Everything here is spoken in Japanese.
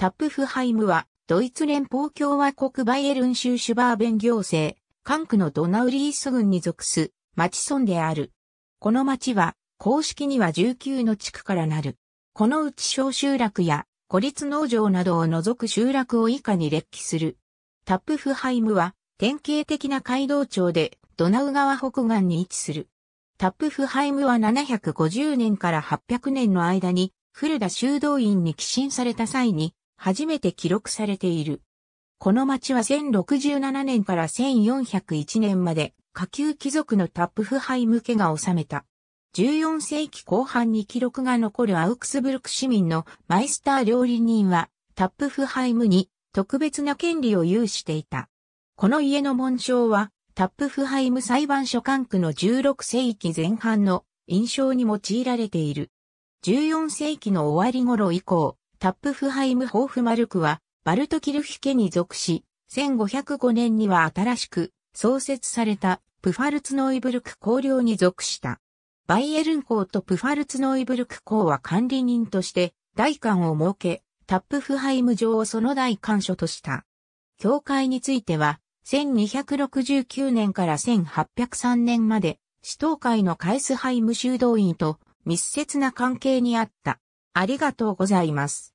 タップフハイムは、ドイツ連邦共和国バイエルン州シュバーベン行政、管区のドナウリース郡に属す、町村である。この町は、公式には19の地区からなる。このうち小集落や、孤立農場などを除く集落を以下に列記する。タップフハイムは、典型的な街道町で、ドナウ川北岸に位置する。タップフハイムは750年から800年の間に、フルダ修道院に寄進された際に、初めて記録されている。この町は1067年から1401年まで下級貴族のタップフハイ向けが治めた。14世紀後半に記録が残るアウクスブルク市民のマイスター料理人はタップフハイムに特別な権利を有していた。この家の紋章はタップフハイム裁判所管区の16世紀前半の印象に用いられている。14世紀の終わり頃以降、タップフハイムホーフマルクは、バルトキルヒ家に属し、1505年には新しく創設されたプファルツノイブルク公領に属した。バイエルン公とプファルツノイブルク公は管理人として代官を設け、タップフハイム城をその代官所とした。教会については、1269年から1803年まで、首都会のカイスハイム修道院と密接な関係にあった。ありがとうございます。